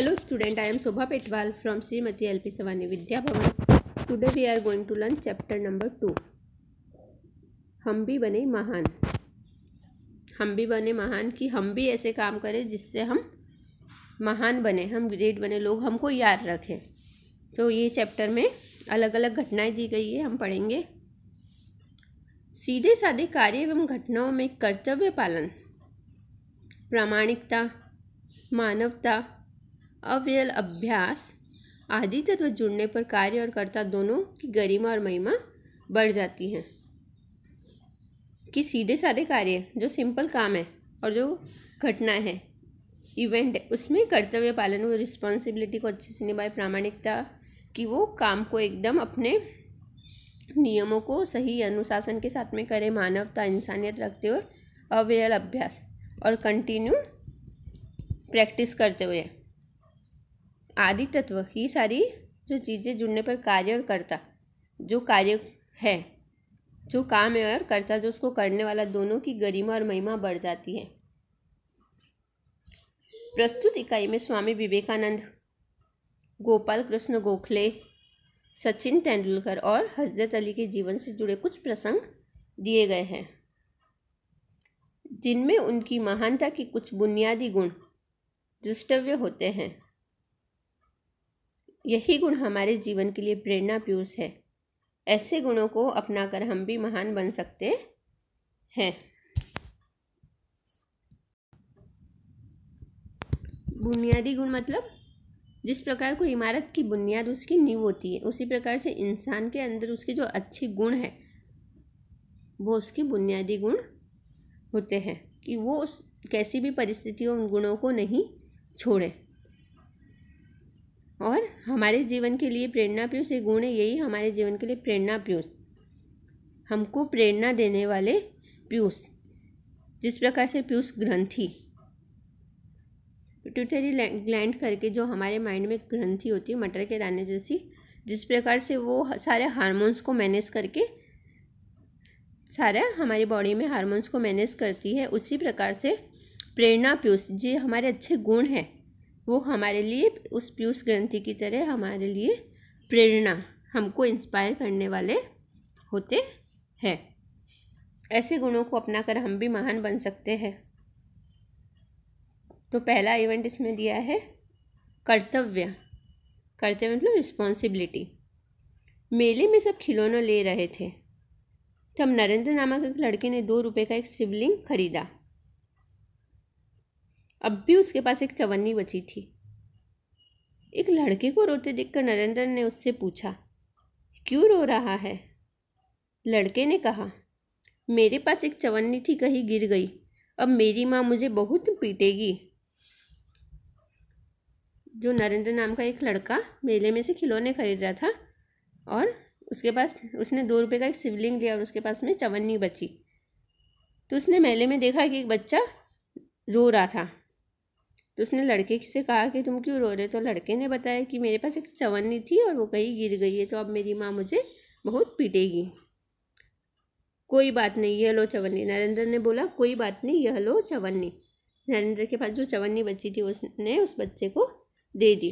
student I am Shobha Petwal from Shrimati L P Savani Vidya Bhavan today we are going to learn chapter number two हम भी बने महान हम भी बने महान कि हम भी ऐसे काम करें जिससे हम महान बने हम ग्रेट बने लोग हमको याद रखें तो ये चैप्टर में अलग अलग घटनाएं दी गई है हम पढ़ेंगे सीधे साधे कार्य एवं घटनाओं में कर्तव्य पालन प्रामाणिकता मानवता अव्यय अभ्यास आदि तत्व जुड़ने पर कार्य और कर्ता दोनों की गरिमा और महिमा बढ़ जाती है कि सीधे साधे कार्य जो सिंपल काम है और जो घटना है इवेंट है उसमें कर्तव्य पालन व रिस्पॉन्सिबिलिटी को अच्छे से निभाए प्रामाणिकता कि वो काम को एकदम अपने नियमों को सही अनुशासन के साथ में करे मानवता इंसानियत रखते हुए अव्यय अभ्यास और कंटिन्यू प्रैक्टिस करते हुए आदि तत्व ये सारी जो चीज़ें जुड़ने पर कार्य और कर्ता जो कार्य है जो काम है और कर्ता जो उसको करने वाला दोनों की गरिमा और महिमा बढ़ जाती है प्रस्तुत इकाई में स्वामी विवेकानंद गोपाल कृष्ण गोखले सचिन तेंदुलकर और हजरत अली के जीवन से जुड़े कुछ प्रसंग दिए गए हैं जिनमें उनकी महानता के कुछ बुनियादी गुण दृष्टव्य होते हैं यही गुण हमारे जीवन के लिए प्रेरणा पीयूष है ऐसे गुणों को अपनाकर हम भी महान बन सकते हैं बुनियादी गुण मतलब जिस प्रकार कोई इमारत की बुनियाद उसकी नींव होती है उसी प्रकार से इंसान के अंदर उसके जो अच्छे गुण हैं वो उसके बुनियादी गुण होते हैं कि वो कैसी भी परिस्थितियों उन गुणों को नहीं छोड़े और हमारे जीवन के लिए प्रेरणा पीयूष ये गुण है यही हमारे जीवन के लिए प्रेरणा पीयूष हमको प्रेरणा देने वाले पीयूष जिस प्रकार से पीयूष ग्रंथि ट्यूटरी ग्लैंड करके जो हमारे माइंड में ग्रंथि होती है मटर के दाने जैसी जिस प्रकार से वो सारे हार्मोन्स को मैनेज करके सारा हमारी बॉडी में हार्मोन्स को मैनेज करती है उसी प्रकार से प्रेरणा पीयूष जी हमारे अच्छे गुण हैं वो हमारे लिए उस पीयूष ग्रंथि की तरह हमारे लिए प्रेरणा हमको इंस्पायर करने वाले होते हैं ऐसे गुणों को अपनाकर हम भी महान बन सकते हैं तो पहला इवेंट इसमें दिया है कर्तव्य कर्तव्य मतलब रिस्पॉन्सिबिलिटी मेले में सब खिलौने ले रहे थे तब नरेंद्र नामक एक लड़के ने दो रुपए का एक शिवलिंग खरीदा अब भी उसके पास एक चवन्नी बची थी एक लड़के को रोते देखकर नरेंद्र ने उससे पूछा क्यों रो रहा है लड़के ने कहा मेरे पास एक चवन्नी थी कहीं गिर गई अब मेरी माँ मुझे बहुत पीटेगी जो नरेंद्र नाम का एक लड़का मेले में से खिलौने खरीद रहा था और उसके पास उसने दो रुपये का एक शिवलिंग लिया और उसके पास में चवन्नी बची तो उसने मेले में देखा कि एक बच्चा रो रहा था तो उसने लड़के से कहा कि तुम क्यों रो रहे तो लड़के ने बताया कि मेरे पास एक चवन्नी थी और वो कहीं गिर गई है तो अब मेरी माँ मुझे बहुत पीटेगी कोई बात नहीं यह लो चवन्नी नरेंद्र ने बोला कोई बात नहीं यह लो चवन्नी नरेंद्र के पास जो चवन्नी बच्ची थी उसने उस बच्चे को दे दी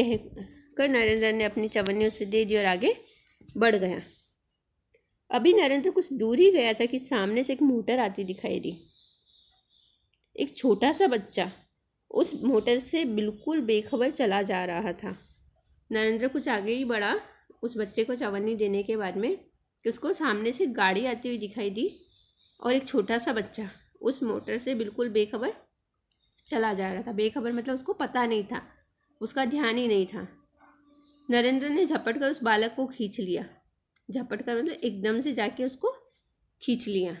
कह कर नरेंद्र ने अपनी चवन्नी उसे दे दी और आगे बढ़ गया अभी नरेंद्र कुछ दूर ही गया था कि सामने से एक मोटर आती दिखाई दी एक छोटा सा बच्चा उस मोटर से बिल्कुल बेखबर चला जा रहा था नरेंद्र कुछ आगे ही बढ़ा उस बच्चे को चवन्नी देने के बाद में कि उसको सामने से गाड़ी आती हुई दिखाई दी और एक छोटा सा बच्चा उस मोटर से बिल्कुल बेखबर चला जा रहा था बेखबर मतलब उसको पता नहीं था उसका ध्यान ही नहीं था नरेंद्र ने झपट कर उस बालक को खींच लिया झपट कर मतलब एकदम से जाके उसको खींच लिया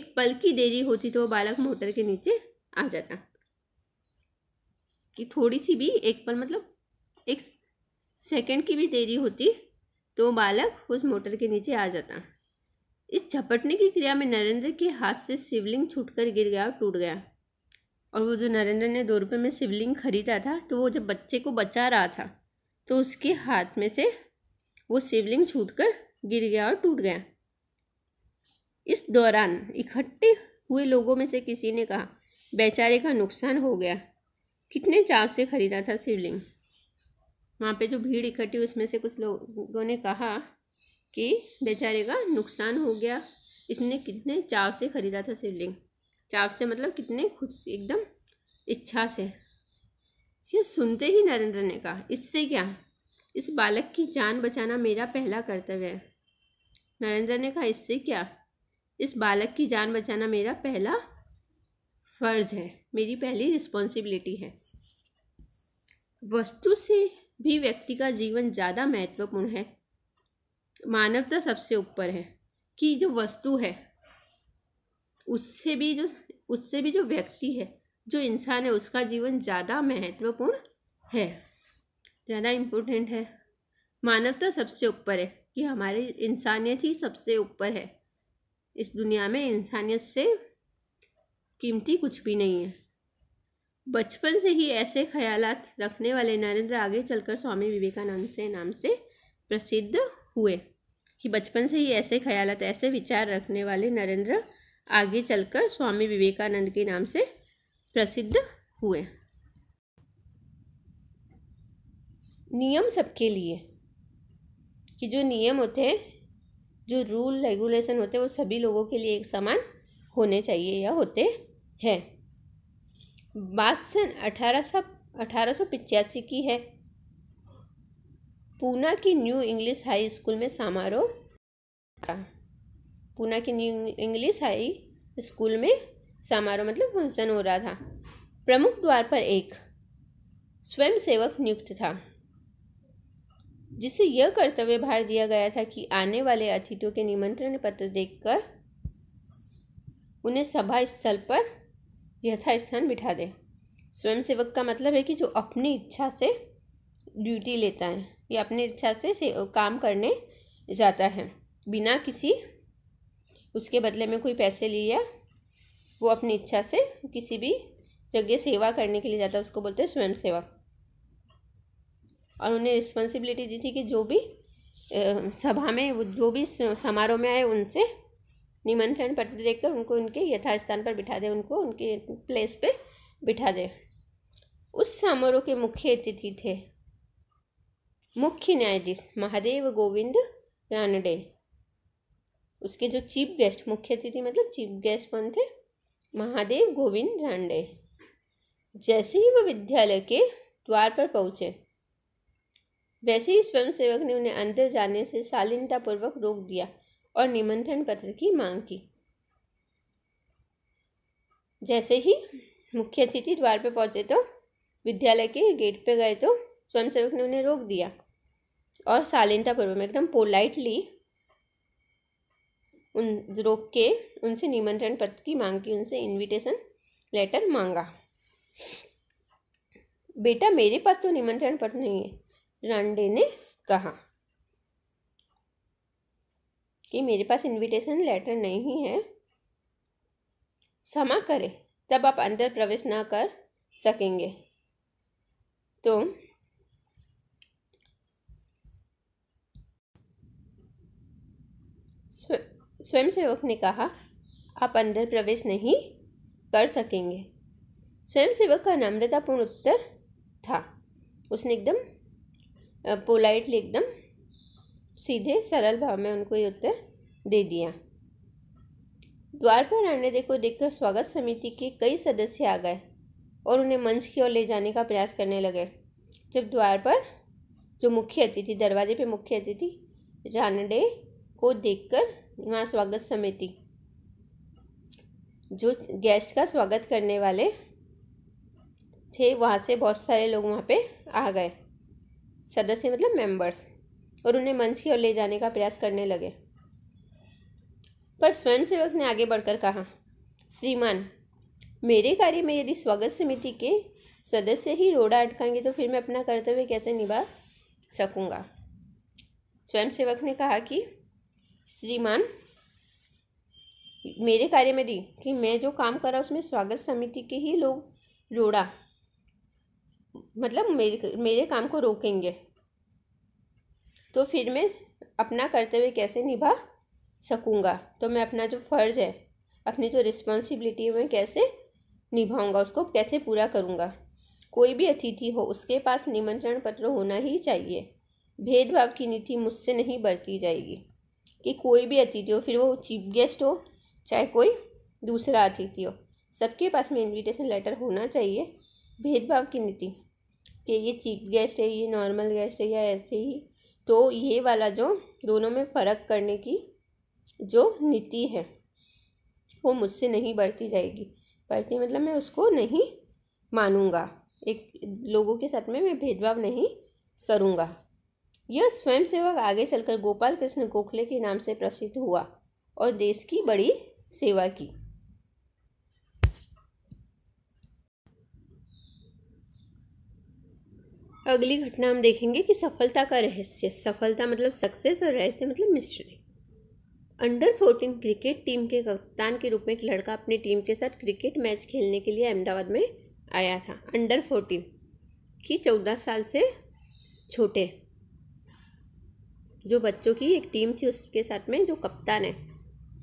एक पल की देरी होती तो वो बालक मोटर के नीचे आ जाता कि थोड़ी सी भी एक पल मतलब एक सेकंड की भी देरी होती तो बालक उस मोटर के नीचे आ जाता इस झपटने की क्रिया में नरेंद्र के हाथ से शिवलिंग छूटकर गिर गया और टूट गया और वो जो नरेंद्र ने दो रुपये में शिवलिंग खरीदा था तो वो जब बच्चे को बचा रहा था तो उसके हाथ में से वो शिवलिंग छूट कर गिर गया और टूट गया इस दौरान इकट्ठे हुए लोगों में से किसी ने कहा बेचारे का नुकसान हो गया कितने चाव से खरीदा था शिवलिंग वहाँ पे जो भीड़ इकट्ठी उसमें से कुछ लोगों ने कहा कि बेचारे का नुकसान हो गया इसने कितने चाव से खरीदा था शिवलिंग चाव से मतलब कितने खुद एकदम इच्छा से ये सुनते ही नरेंद्र ने कहा इससे क्या इस बालक की जान बचाना मेरा पहला कर्तव्य है नरेंद्र ने कहा इससे क्या इस बालक की जान बचाना मेरा पहला फ़र्ज़ है मेरी पहली रिस्पॉन्सिबिलिटी है वस्तु से भी व्यक्ति का जीवन ज़्यादा महत्वपूर्ण है मानवता सबसे ऊपर है कि जो वस्तु है उससे भी जो उससे भी जो व्यक्ति है जो इंसान है उसका जीवन ज़्यादा महत्वपूर्ण है ज़्यादा इम्पोर्टेंट है मानवता सबसे ऊपर है कि हमारी इंसानियत ही सबसे ऊपर है इस दुनिया में इंसानियत से कीमती कुछ भी नहीं है बचपन से ही ऐसे ख्याल रखने वाले नरेंद्र आगे चलकर स्वामी विवेकानंद से नाम से प्रसिद्ध हुए कि बचपन से ही ऐसे ख्याल ऐसे विचार रखने वाले नरेंद्र आगे चलकर स्वामी विवेकानंद के नाम से प्रसिद्ध हुए नियम सबके लिए कि जो नियम होते हैं जो रूल रेगुलेशन होते हैं वो सभी लोगों के लिए एक समान होने चाहिए या होते है बात सन अठारह सौ अठारह सौ पिचासी की है पूना की न्यू इंग्लिश हाई स्कूल में समारोह था पूना की न्यू इंग्लिश हाई स्कूल में समारोह मतलब फंक्शन हो रहा था प्रमुख द्वार पर एक स्वयंसेवक नियुक्त था जिसे यह कर्तव्य भार दिया गया था कि आने वाले अतिथियों के निमंत्रण पत्र देखकर उन्हें सभा स्थल पर यथास्थान बिठा दे स्वयंसेवक का मतलब है कि जो अपनी इच्छा से ड्यूटी लेता है या अपनी इच्छा से, से काम करने जाता है बिना किसी उसके बदले में कोई पैसे लिया वो अपनी इच्छा से किसी भी जगह सेवा करने के लिए जाता है उसको बोलते हैं स्वयं सेवक और उन्हें रिस्पॉन्सिबिलिटी दी थी कि जो भी सभा में वो जो भी समारोह में आए उनसे निमंत्रण पत्र देकर उनको उनके यथास्थान पर बिठा दे उनको उनके प्लेस पे बिठा दे उस समारोह के मुख्य अतिथि थे मुख्य न्यायाधीश महादेव गोविंद रानडे उसके जो चीफ गेस्ट मुख्य अतिथि मतलब चीफ गेस्ट कौन थे महादेव गोविंद रानडे जैसे ही वह विद्यालय के द्वार पर पहुंचे वैसे ही स्वयंसेवक ने उन्हें अंदर जाने से शालीनतापूर्वक रोक दिया और निमंत्रण पत्र की मांग की जैसे ही मुख्य अतिथि द्वार पर पहुंचे तो विद्यालय के गेट पे गए तो स्वयंसेवक ने उन्हें रोक दिया और शालीनता पूर्व में एकदम पोलाइटली उन रोक के उनसे निमंत्रण पत्र की मांग की उनसे इनविटेशन लेटर मांगा बेटा मेरे पास तो निमंत्रण पत्र नहीं है रांडे ने कहा कि मेरे पास इनविटेशन लेटर नहीं है क्षमा करें तब आप अंदर प्रवेश ना कर सकेंगे तो स्वयंसेवक ने कहा आप अंदर प्रवेश नहीं कर सकेंगे स्वयंसेवक का नम्रतापूर्ण उत्तर था उसने एकदम पोलाइटली एकदम सीधे सरल भाव में उनको ये उत्तर दे दिया द्वार पर आने को देखकर स्वागत समिति के कई सदस्य आ गए और उन्हें मंच की ओर ले जाने का प्रयास करने लगे जब द्वार पर जो मुख्य अतिथि दरवाजे पे मुख्य अतिथि रानडे को देखकर वहाँ स्वागत समिति जो गेस्ट का स्वागत करने वाले थे वहाँ से बहुत सारे लोग वहाँ पे आ गए सदस्य मतलब मेंबर्स और उन्हें मंच की ओर ले जाने का प्रयास करने लगे पर स्वयंसेवक ने आगे बढ़कर कहा श्रीमान मेरे कार्य में यदि स्वागत समिति के सदस्य ही रोड़ा अटकाएंगे तो फिर मैं अपना कर्तव्य कैसे निभा सकूंगा स्वयंसेवक ने कहा कि श्रीमान मेरे कार्य में दी कि मैं जो काम कर रहा उसमें स्वागत समिति के ही लोग रोड़ा मतलब मेरे मेरे काम को रोकेंगे तो फिर मैं अपना कर्तव्य कैसे निभा सकूँगा तो मैं अपना जो फ़र्ज़ है अपनी जो रिस्पॉन्सिबिलिटी है मैं कैसे निभाऊँगा उसको कैसे पूरा करूँगा कोई भी अतिथि हो उसके पास निमंत्रण पत्र होना ही चाहिए भेदभाव की नीति मुझसे नहीं बरती जाएगी कि कोई भी अतिथि हो फिर वो चीफ गेस्ट हो चाहे कोई दूसरा अतिथि हो सबके पास में इनविटेशन लेटर होना चाहिए भेदभाव की नीति कि ये चीफ गेस्ट है ये नॉर्मल गेस्ट है या ऐसे ही तो ये वाला जो दोनों में फ़र्क करने की जो नीति है वो मुझसे नहीं बढ़ती जाएगी बढ़ती मतलब मैं उसको नहीं मानूंगा एक लोगों के साथ में मैं भेदभाव नहीं करूँगा यह स्वयंसेवक आगे चलकर गोपाल कृष्ण गोखले के नाम से प्रसिद्ध हुआ और देश की बड़ी सेवा की अगली घटना हम देखेंगे कि सफलता का रहस्य सफलता मतलब सक्सेस और रहस्य मतलब mystery under fourteen cricket team के कप्तान के रूप में एक लड़का अपनी टीम के साथ क्रिकेट मैच खेलने के लिए अहमदाबाद में आया था अंडर फोर्टीन की चौदह साल से छोटे जो बच्चों की एक टीम थी उसके साथ में जो कप्तान है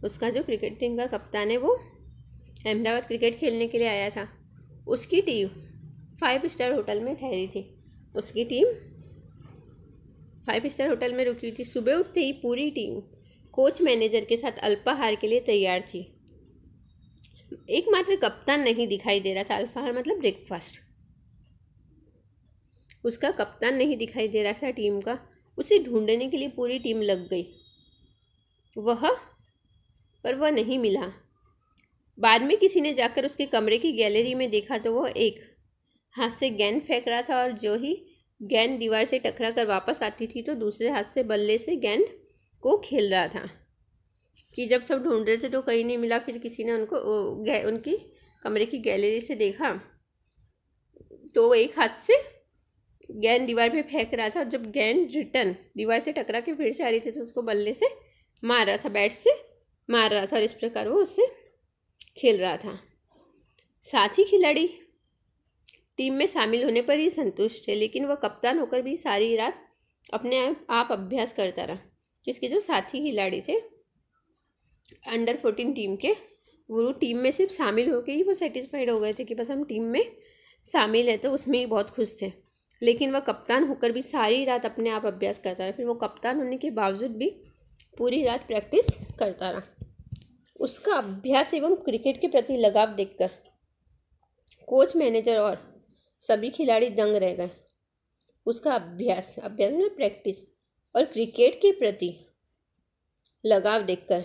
उसका जो क्रिकेट टीम का कप्तान है वो अहमदाबाद क्रिकेट खेलने के लिए आया था उसकी टीम फाइव स्टार होटल में ठहरी थी उसकी टीम फाइव स्टार होटल में रुकी हुई थी सुबह उठते ही पूरी टीम कोच मैनेजर के साथ अल्पाहार के लिए तैयार थी एकमात्र कप्तान नहीं दिखाई दे रहा था अल्पाहार मतलब ब्रेकफास्ट उसका कप्तान नहीं दिखाई दे रहा था टीम का उसे ढूंढने के लिए पूरी टीम लग गई वह पर वह नहीं मिला बाद में किसी ने जाकर उसके कमरे की गैलरी में देखा तो वह एक हाथ से गेंद फेंक रहा था और जो ही गेंद दीवार से टकरा कर वापस आती थी तो दूसरे हाथ से बल्ले से गेंद को खेल रहा था कि जब सब ढूंढ रहे थे तो कहीं नहीं मिला फिर किसी ने उनको उनकी कमरे की गैलरी से देखा तो एक हाथ से गेंद दीवार पे फेंक रहा था और जब गेंद रिटर्न दीवार से टकरा के फिर से आ रही थी तो उसको बल्ले से मार रहा था बैट से मार रहा था और इस प्रकार वो उससे खेल रहा था साथ ही खिलाड़ी टीम में शामिल होने पर ही संतुष्ट थे लेकिन वह कप्तान होकर भी सारी रात अपने आप अभ्यास करता रहा जिसके जो साथी खिलाड़ी थे अंडर फोर्टीन टीम के वो टीम में सिर्फ शामिल होकर ही वो सेटिस्फाइड हो गए थे कि बस हम टीम में शामिल है तो उसमें ही बहुत खुश थे लेकिन वह कप्तान होकर भी सारी रात अपने आप अभ्यास करता रहा फिर वो कप्तान होने के बावजूद भी पूरी रात प्रैक्टिस करता रहा उसका अभ्यास एवं क्रिकेट के प्रति लगाव देखकर कोच मैनेजर और सभी खिलाड़ी दंग रह गए उसका अभ्यास अभ्यास ना प्रैक्टिस और क्रिकेट के प्रति लगाव देखकर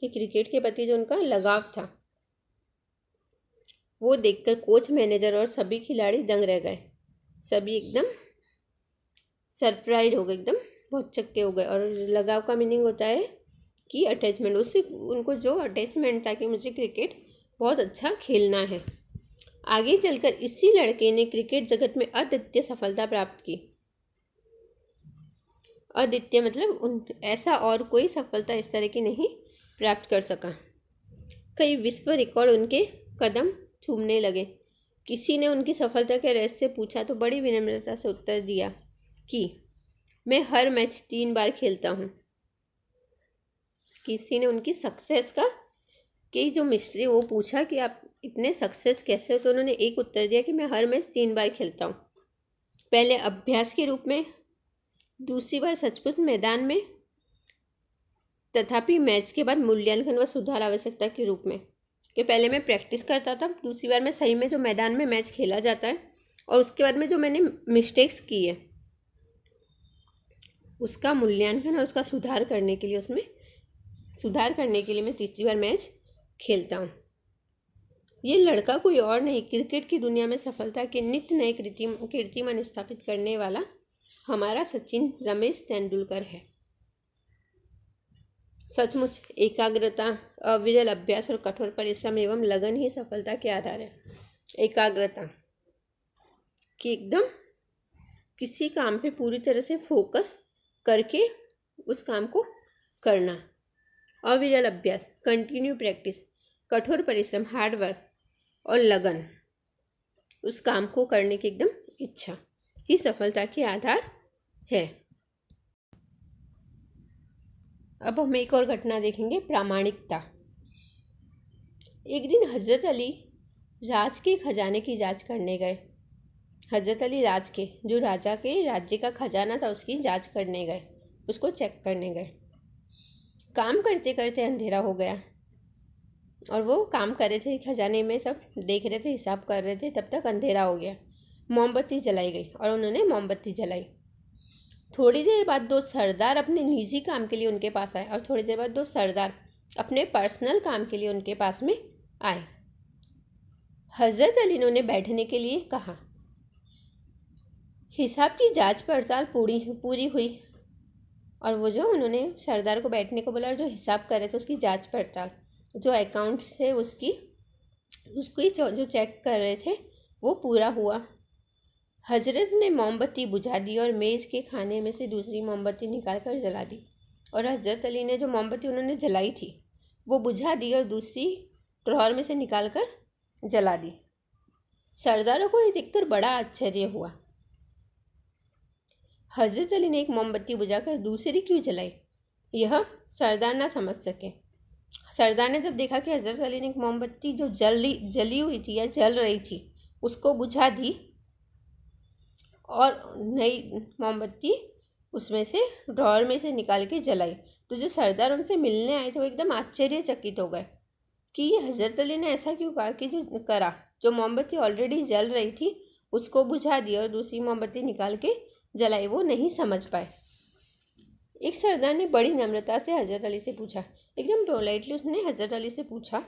कि क्रिकेट के प्रति जो उनका लगाव था वो देखकर कोच मैनेजर और सभी खिलाड़ी दंग रह गए सभी एकदम सरप्राइज हो गए एकदम बहुत चक्के हो गए और लगाव का मीनिंग होता है कि अटैचमेंट उससे उनको जो अटैचमेंट था कि मुझे क्रिकेट बहुत अच्छा खेलना है आगे चलकर इसी लड़के ने क्रिकेट जगत में अद्वितीय सफलता प्राप्त की अद्वितीय मतलब उन ऐसा और कोई सफलता इस तरह की नहीं प्राप्त कर सका कई विश्व रिकॉर्ड उनके कदम चूमने लगे किसी ने उनकी सफलता के रहस्य से पूछा तो बड़ी विनम्रता से उत्तर दिया कि मैं हर मैच तीन बार खेलता हूँ किसी ने उनकी सक्सेस का की जो मिस्ट्री वो पूछा कि आप इतने सक्सेस कैसे हो तो उन्होंने एक उत्तर दिया कि मैं हर मैच तीन बार खेलता हूँ पहले अभ्यास के रूप में दूसरी बार सचमुच मैदान में तथापि मैच के बाद मूल्यांकन व सुधार आवश्यकता के रूप में कि पहले मैं प्रैक्टिस करता था दूसरी बार मैं सही में जो मैदान में मैच खेला जाता है और उसके बाद में जो मैंने मिस्टेक्स की है उसका मूल्यांकन और उसका सुधार करने के लिए उसमें सुधार करने के लिए मैं तीसरी बार मैच खेलता हूँ ये लड़का कोई और नहीं क्रिकेट की दुनिया में सफलता के नित्य नए कीर्तिमान स्थापित करने वाला हमारा सचिन रमेश तेंदुलकर है सचमुच एकाग्रता अविरल अभ्यास और कठोर परिश्रम एवं लगन ही सफलता के आधार है एकाग्रता कि एकदम किसी काम पे पूरी तरह से फोकस करके उस काम को करना अविरल अभ्यास कंटिन्यू प्रैक्टिस कठोर परिश्रम हार्डवर्क और लगन उस काम को करने की एकदम इच्छा ये सफलता के आधार है अब हम एक और घटना देखेंगे प्रामाणिकता एक दिन हजरत अली राज के खजाने की जांच करने गए हजरत अली राज के जो राजा के राज्य का खजाना था उसकी जांच करने गए उसको चेक करने गए काम करते करते अंधेरा हो गया और वो काम कर रहे थे खजाने में सब देख रहे थे हिसाब कर रहे थे तब तक अंधेरा हो गया मोमबत्ती जलाई गई और उन्होंने मोमबत्ती जलाई थोड़ी देर बाद दो सरदार अपने निजी काम के लिए उनके पास आए और थोड़ी देर बाद दो सरदार अपने पर्सनल काम के लिए उनके पास में आए हज़रत अली ने बैठने के लिए कहा हिसाब की जांच पड़ताल पूरी पूरी हुई और वो जो उन्होंने सरदार को बैठने को बोला और जो हिसाब कर रहे थे उसकी जांच पड़ताल जो अकाउंट थे उसकी उसकी जो चेक कर रहे थे वो पूरा हुआ हजरत ने मोमबत्ती बुझा दी और मेज़ के खाने में से दूसरी मोमबत्ती निकाल कर जला दी और हजरत अली ने जो मोमबत्ती उन्होंने जलाई थी वो बुझा दी और दूसरी ट्रॉर में से निकाल कर जला दी सरदारों को ये देखकर बड़ा आश्चर्य हुआ हजरत अली ने एक मोमबत्ती बुझाकर दूसरी क्यों जलाई यह सरदार ना समझ सके सरदार ने जब देखा कि हज़रत अली ने एक मोमबत्ती जो जली जली हुई थी या जल रही थी उसको बुझा दी और नई मोमबत्ती उसमें से ड्रॉर में से निकाल के जलाई तो जो सरदार उनसे मिलने आए थे वो एकदम आश्चर्यचकित हो गए कि ये हज़रत अली ने ऐसा क्यों कहा कि जो करा जो मोमबत्ती ऑलरेडी जल रही थी उसको बुझा दी और दूसरी मोमबत्ती निकाल के जलाई वो नहीं समझ पाए एक सरदार ने बड़ी नम्रता से हज़रत अली से पूछा एकदम पोलाइटली उसने हज़रत अली से पूछा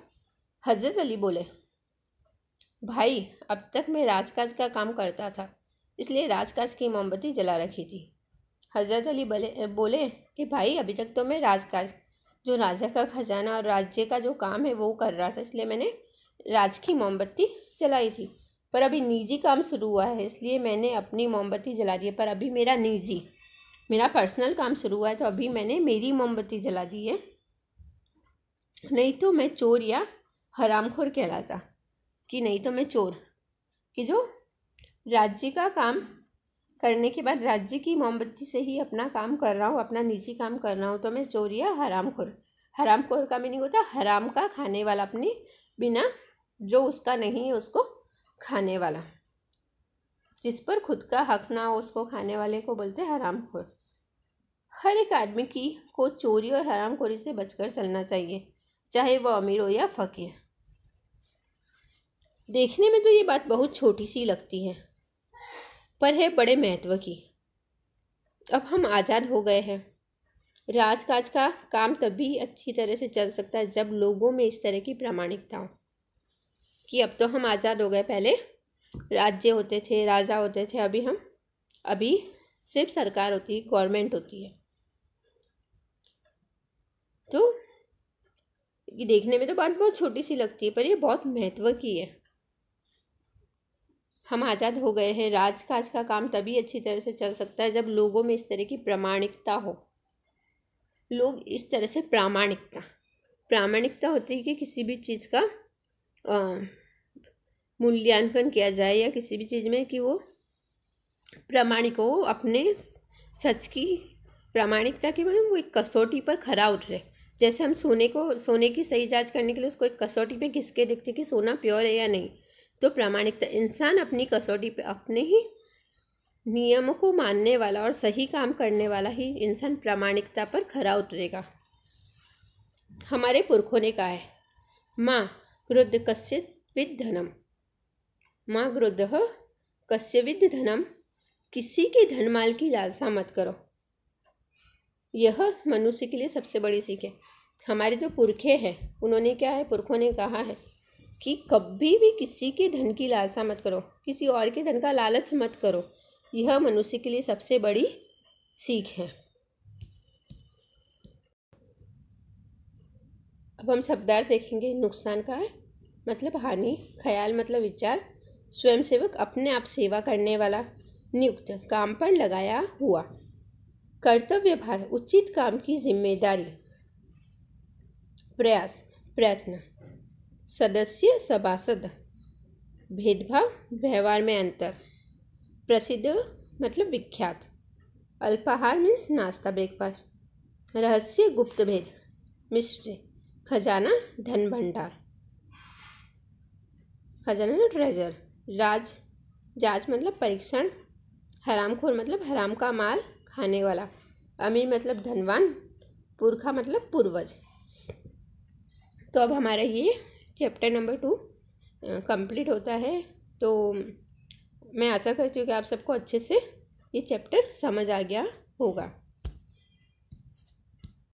हज़रत अली बोले भाई अब तक मैं राजकाज का काम करता था इसलिए राजकाज की मोमबत्ती जला रखी थी हज़रत अली बले बोले कि भाई अभी तक तो मैं राजकाज जो राजा का खजाना और राज्य का जो काम है वो कर रहा था इसलिए मैंने राज की मोमबत्ती जलाई थी पर अभी निजी काम शुरू हुआ है इसलिए मैंने अपनी मोमबत्ती जला दी है पर अभी मेरा निजी मेरा पर्सनल काम शुरू हुआ है तो अभी मैंने मेरी मोमबत्ती जला दी है नहीं तो मैं चोर या हरामखोर कहलाता कि नहीं तो मैं चोर कि जो राज्य का काम करने के बाद राज्य की मोमबत्ती से ही अपना काम कर रहा हूँ अपना निजी काम कर रहा हूँ तो मैं चोर या हरामखोर हरामखोर का मीनिंग होता हराम का खाने वाला अपने बिना जो उसका नहीं है उसको खाने वाला जिस पर खुद का हक ना हो उसको खाने वाले को बोलते हरामखोर हर एक आदमी की को चोरी और हरामखोरी से बचकर चलना चाहिए चाहे वह अमीर हो या फकीर देखने में तो ये बात बहुत छोटी सी लगती है पर है बड़े महत्व की अब हम आज़ाद हो गए हैं राजकाज का काम तभी अच्छी तरह से चल सकता है जब लोगों में इस तरह की प्रामाणिकता हो कि अब तो हम आज़ाद हो गए पहले राज्य होते थे राजा होते थे अभी हम अभी सिर्फ सरकार होती है गवर्नमेंट होती है तो ये देखने में तो बात बहुत छोटी सी लगती है पर ये बहुत महत्व की है हम आज़ाद हो गए हैं राजकाज का काम तभी अच्छी तरह से चल सकता है जब लोगों में इस तरह की प्रामाणिकता हो लोग इस तरह से प्रामाणिकता प्रामाणिकता होती है कि किसी भी चीज़ का मूल्यांकन किया जाए या किसी भी चीज़ में कि वो प्रामाणिक हो अपने सच की प्रामाणिकता के बारे में वो एक कसौटी पर खरा उतरे जैसे हम सोने को सोने की सही जांच करने के लिए उसको एक कसौटी में घिस के देखते कि सोना प्योर है या नहीं तो प्रामाणिकता इंसान अपनी कसौटी पे अपने ही नियमों को मानने वाला और सही काम करने वाला ही इंसान प्रामाणिकता पर खरा उतरेगा हमारे पुरखों ने कहा है माँ क्रुद्ध कस्य विद धनम माँ क्रुद्ध कस्य विद धनम किसी के धनमाल की लालसा मत करो यह मनुष्य के लिए सबसे बड़ी सीख है हमारे जो पुरखे हैं उन्होंने क्या है पुरखों ने कहा है कि कभी भी किसी के धन की लालसा मत करो किसी और के धन का लालच मत करो यह मनुष्य के लिए सबसे बड़ी सीख है अब हम शब्दार्थ देखेंगे नुकसान का है मतलब हानि ख्याल मतलब विचार स्वयंसेवक अपने आप सेवा करने वाला नियुक्त काम पर लगाया हुआ कर्तव्य भार उचित काम की जिम्मेदारी प्रयास प्रयत्न सदस्य सभासद भेदभाव व्यवहार में अंतर प्रसिद्ध मतलब विख्यात अल्पाहार मीन्स नाश्ता ब्रेकफास्ट रहस्य गुप्त भेद मिस्ट्री खजाना धन भंडार खजाना ट्रेजर राज जांच मतलब परीक्षण हरामखोर मतलब हराम का माल खाने वाला अमीर मतलब धनवान पुरखा मतलब पूर्वज तो अब हमारा ये चैप्टर नंबर टू कंप्लीट होता है तो मैं आशा करती हूँ कि आप सबको अच्छे से ये चैप्टर समझ आ गया होगा